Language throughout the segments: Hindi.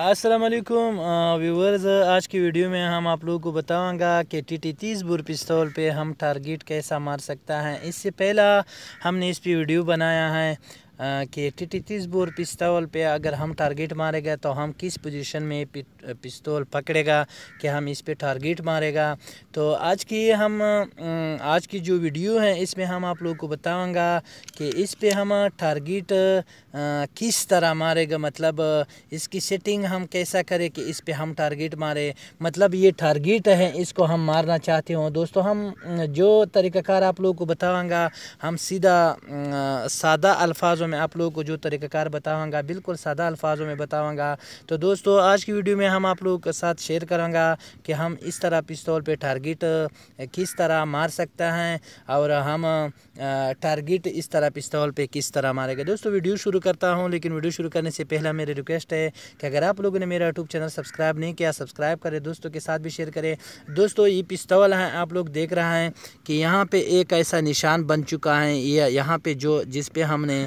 असलम व्यूवर्स आज की वीडियो में हम आप लोगों को बताऊंगा कि टी टी तीस बुर पिस्तौल पर हम टारगेट कैसा मार सकता है इससे पहला हमने इस पर वीडियो बनाया है कि टी तीस बोर पिस्तौल पे अगर हम टारगेट मारेगा तो हम किस पोजीशन में पिस्तौल पकड़ेगा कि हम इस पे टारगेट मारेगा तो आज की हम आज की जो वीडियो है इसमें हम आप लोगों को बताऊंगा कि इस पे हम टारगेट किस तरह मारेगा मतलब इसकी सेटिंग हम कैसा करें कि इस पे हम टारगेट मारे मतलब ये टारगेट है इसको हम मारना चाहते हो दोस्तों हम जो तरीक़ाकार आप लोगों को बताऊँगा हम सीधा सादा अल्फाज अल्फाजों में आप लोगों को जो तरीक़ाकार बताऊँगा बिल्कुल सादा अल्फाजों में बताऊँगा तो दोस्तों आज की वीडियो में हम आप लोगों के साथ शेयर करूँगा कि हम इस तरह पिस्तौल पर टारगेट किस तरह मार सकते हैं और हम टारगेट इस तरह पिस्तौल पर किस तरह मारेगा दोस्तों वीडियो शुरू करता हूँ लेकिन वीडियो शुरू करने से पहला मेरी रिक्वेस्ट है कि अगर आप लोगों ने मेरा यूट्यूब चैनल सब्सक्राइब नहीं किया सब्सक्राइब करें दोस्तों के साथ भी शेयर करें दोस्तों ये पिस्तौल हैं आप लोग देख रहे हैं कि यहाँ पे एक ऐसा निशान बन चुका है यह यहाँ पे जो जिस पे हमने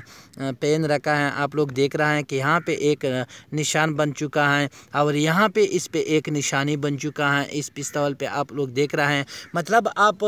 पेन रखा है आप लोग देख रहे हैं कि यहाँ पे एक निशान बन चुका है और यहाँ पे इस पे एक निशानी बन चुका है इस पिस्तौल पे आप लोग देख रहे हैं मतलब आप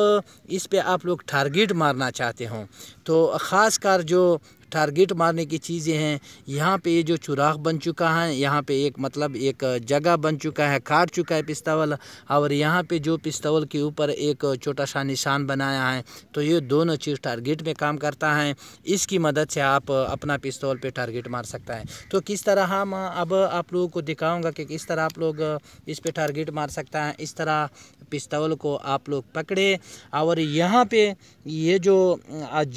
इस पे आप लोग टारगेट मारना चाहते हो तो ख़ास कर जो टारगेट मारने की चीज़ें हैं यहाँ पे ये जो चुराग बन चुका है यहाँ पे एक मतलब एक जगह बन चुका है काट चुका है पिस्तावल और यहाँ पे जो पिस्तावल के ऊपर एक छोटा सा निशान बनाया है तो ये दोनों चीज़ टारगेट में काम करता है इसकी मदद से आप अपना पिस्तौल पे टारगेट मार सकता है तो किस तरह हम अब आप लोगों को दिखाऊँगा कि किस तरह आप लोग इस पर टारगेट मार सकता है इस तरह पिस्तौल को आप लोग पकड़े और यहाँ पे ये जो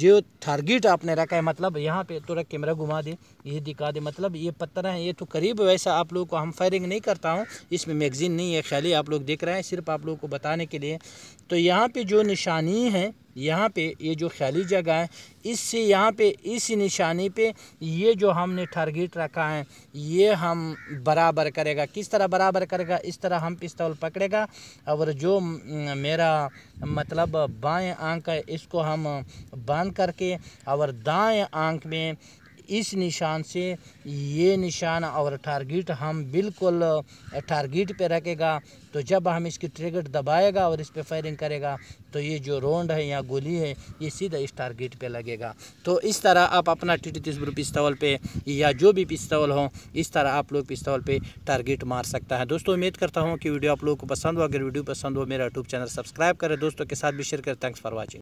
जो टारगेट आपने रखा है मतलब तो यहाँ पे थोड़ा तो कैमरा घुमा दे ये दिखा दे मतलब ये पत्थर है ये तो करीब वैसा आप लोगों को हम फायरिंग नहीं करता हूँ इसमें मैगजीन नहीं है खाली आप लोग देख रहे हैं सिर्फ आप लोगों को बताने के लिए तो यहाँ पर जो निशानी है यहाँ पे ये जो खाली जगह है इससे यहाँ पे इस निशानी पे ये जो हमने टारगेट रखा है ये हम बराबर करेगा किस तरह बराबर करेगा इस तरह हम पिस्तौल पकड़ेगा और जो मेरा मतलब बाएं आंख है इसको हम बांध करके और दाएं आंख में इस निशान से ये निशान और टारगेट हम बिल्कुल टारगेट पे रखेगा तो जब हम इसकी ट्रिगर दबाएगा और इस पर फायरिंग करेगा तो ये जो रोंड है या गोली है ये सीधा इस टारगेट पे लगेगा तो इस तरह आप अपना टी टी पिस्तौल पे या जो भी पिस्तौल हो इस तरह आप लोग पिस्तौल पे टारगेट मार सकता है दोस्तों उम्मीद करता हूँ कि वीडियो आप लोगों को पसंद हो अगर वीडियो पसंद हो मेरा यूट्यूब चैनल सब्सक्राइब करें दोस्तों के साथ भी शेयर करें थैंक्स फॉर वॉचिंग